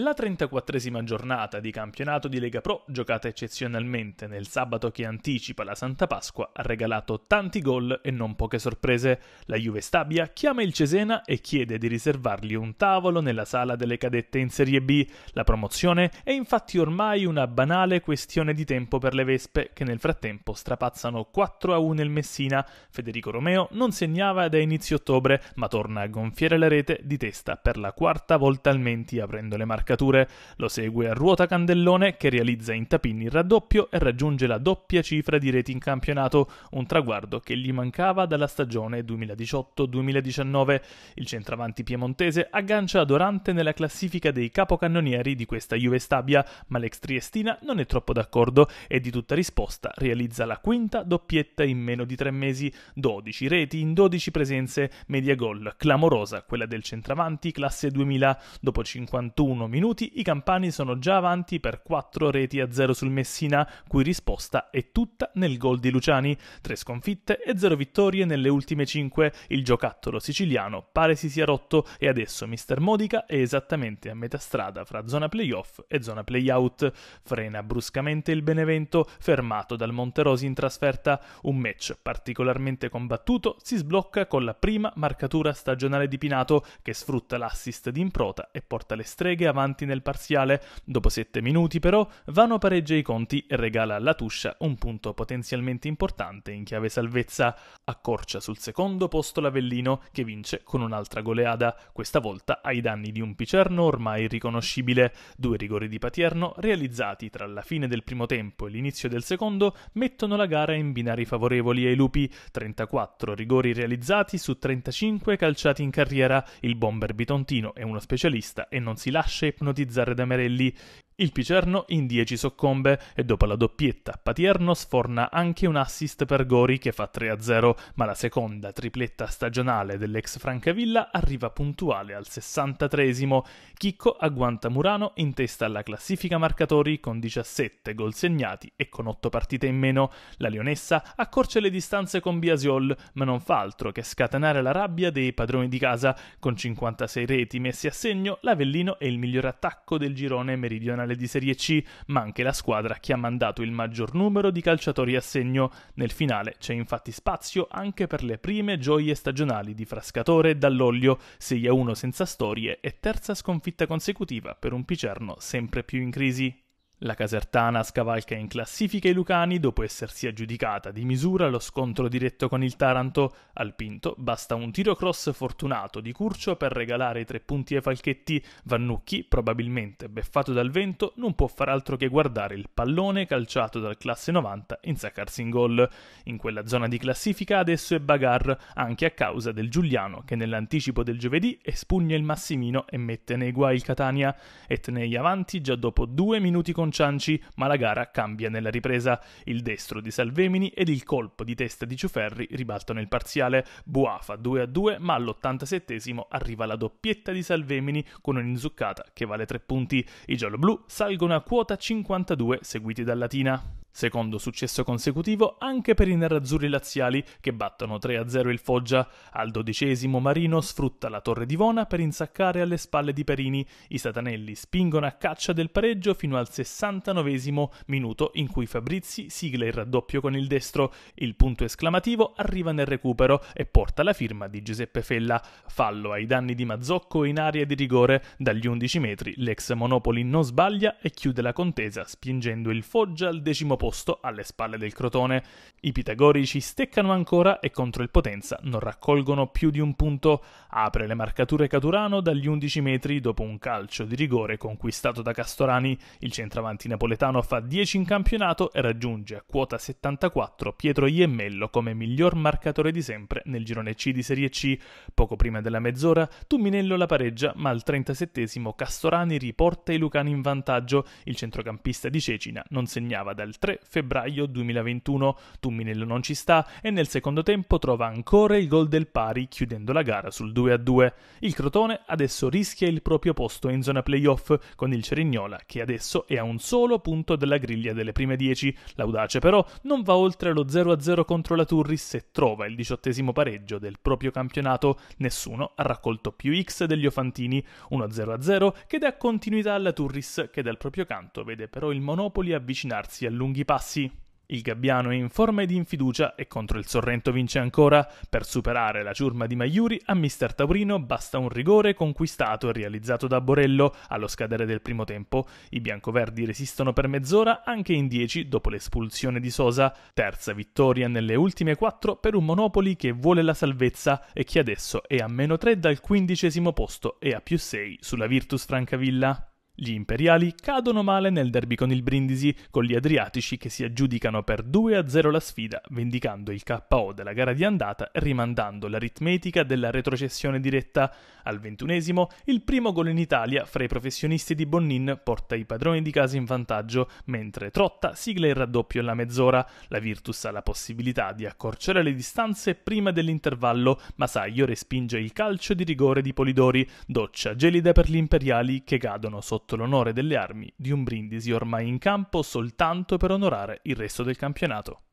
La 34esima giornata di campionato di Lega Pro, giocata eccezionalmente nel sabato che anticipa la Santa Pasqua, ha regalato tanti gol e non poche sorprese. La Juve Stabia chiama il Cesena e chiede di riservargli un tavolo nella sala delle cadette in Serie B. La promozione è infatti ormai una banale questione di tempo per le Vespe, che nel frattempo strapazzano 4-1 il Messina. Federico Romeo non segnava da inizio ottobre, ma torna a gonfiare la rete di testa per la quarta volta al menti aprendo le marche marcature. Lo segue a Ruota Candellone che realizza in tapini il raddoppio e raggiunge la doppia cifra di reti in campionato, un traguardo che gli mancava dalla stagione 2018-2019. Il centravanti piemontese aggancia Dorante nella classifica dei capocannonieri di questa Juve Stabia, ma l'ex triestina non è troppo d'accordo e di tutta risposta realizza la quinta doppietta in meno di tre mesi, 12 reti in 12 presenze, media gol clamorosa quella del centravanti classe 2000 dopo 51 31 minuti i campani sono già avanti per 4 reti a 0 sul Messina, cui risposta è tutta nel gol di Luciani, 3 sconfitte e 0 vittorie nelle ultime 5, il giocattolo siciliano pare si sia rotto e adesso Mister Modica è esattamente a metà strada fra zona playoff e zona playout, frena bruscamente il Benevento fermato dal Monterosi in trasferta, un match particolarmente combattuto si sblocca con la prima marcatura stagionale di Pinato che sfrutta l'assist di Improta e porta le streghe avanti avanti nel parziale. Dopo 7 minuti però Vano pareggia i conti e regala alla Tuscia un punto potenzialmente importante in chiave salvezza. Accorcia sul secondo posto l'Avellino che vince con un'altra goleada, questa volta ai danni di un Picerno ormai riconoscibile. Due rigori di Patierno realizzati tra la fine del primo tempo e l'inizio del secondo mettono la gara in binari favorevoli ai lupi. 34 rigori realizzati su 35 calciati in carriera. Il bomber bitontino è uno specialista e non si lascia ipnotizzare ed amare il Picerno in 10 soccombe e dopo la doppietta Patierno sforna anche un assist per Gori che fa 3-0, ma la seconda tripletta stagionale dell'ex Francavilla arriva puntuale al 63 Chicco agguanta Murano in testa alla classifica marcatori con 17 gol segnati e con 8 partite in meno. La Leonessa accorce le distanze con Biasiol, ma non fa altro che scatenare la rabbia dei padroni di casa. Con 56 reti messi a segno, l'Avellino è il miglior attacco del girone meridionale nazionale di Serie C, ma anche la squadra che ha mandato il maggior numero di calciatori a segno. Nel finale c'è infatti spazio anche per le prime gioie stagionali di Frascatore e Dall'Oglio, 6-1 senza storie e terza sconfitta consecutiva per un Picerno sempre più in crisi. La Casertana scavalca in classifica i lucani dopo essersi aggiudicata di misura lo scontro diretto con il Taranto. Al Pinto basta un tiro cross fortunato di Curcio per regalare i tre punti ai Falchetti. Vannucchi, probabilmente beffato dal vento, non può far altro che guardare il pallone calciato dal classe 90 insaccarsi in gol. In quella zona di classifica adesso è Bagar, anche a causa del Giuliano che nell'anticipo del giovedì espugna il Massimino e mette nei guai il Catania. Etnei avanti già dopo due minuti con non Cianci, ma la gara cambia nella ripresa. Il destro di Salvemini ed il colpo di testa di Ciuferri ribaltano il parziale. Buafa 2 a 2, ma all'87 arriva la doppietta di Salvemini con un'inzuccata che vale 3 punti. I gialloblu salgono a quota 52, seguiti da Latina secondo successo consecutivo anche per i nerazzurri laziali che battono 3-0 il Foggia. Al dodicesimo Marino sfrutta la torre di Vona per insaccare alle spalle di Perini. I satanelli spingono a caccia del pareggio fino al 69 minuto in cui Fabrizi sigla il raddoppio con il destro. Il punto esclamativo arriva nel recupero e porta la firma di Giuseppe Fella. Fallo ai danni di Mazzocco in area di rigore. Dagli 11 metri l'ex Monopoli non sbaglia e chiude la contesa spingendo il Foggia al decimo posto posto alle spalle del Crotone. I pitagorici steccano ancora e contro il Potenza non raccolgono più di un punto. Apre le marcature Caturano dagli 11 metri dopo un calcio di rigore conquistato da Castorani. Il centravanti napoletano fa 10 in campionato e raggiunge a quota 74 Pietro Iemmello come miglior marcatore di sempre nel girone C di Serie C. Poco prima della mezz'ora Tumminello la pareggia ma al 37 Castorani riporta i lucani in vantaggio. Il centrocampista di Cecina non segnava dal 3 febbraio 2021. Tumminello non ci sta e nel secondo tempo trova ancora il gol del pari chiudendo la gara sul 2-2. Il Crotone adesso rischia il proprio posto in zona playoff con il Cerignola che adesso è a un solo punto della griglia delle prime 10. L'audace però non va oltre lo 0-0 contro la Turris e trova il diciottesimo pareggio del proprio campionato. Nessuno ha raccolto più X degli Ofantini, 1-0-0 che dà continuità alla Turris che dal proprio canto vede però il Monopoli avvicinarsi a lunghi passi. Il gabbiano è in forma ed in fiducia e contro il Sorrento vince ancora. Per superare la ciurma di Maiuri a Mister Taurino basta un rigore conquistato e realizzato da Borello allo scadere del primo tempo. I biancoverdi resistono per mezz'ora anche in 10 dopo l'espulsione di Sosa. Terza vittoria nelle ultime 4 per un Monopoli che vuole la salvezza e che adesso è a meno 3 dal quindicesimo posto e a più 6 sulla Virtus Francavilla. Gli imperiali cadono male nel derby con il Brindisi, con gli adriatici che si aggiudicano per 2-0 la sfida, vendicando il KO della gara di andata e rimandando l'aritmetica della retrocessione diretta. Al ventunesimo, il primo gol in Italia fra i professionisti di Bonnin porta i padroni di casa in vantaggio, mentre Trotta sigla il raddoppio alla mezz'ora. La Virtus ha la possibilità di accorciare le distanze prima dell'intervallo, ma Saio respinge il calcio di rigore di Polidori, doccia gelida per gli imperiali che cadono sotto sotto l'onore delle armi di un Brindisi ormai in campo soltanto per onorare il resto del campionato.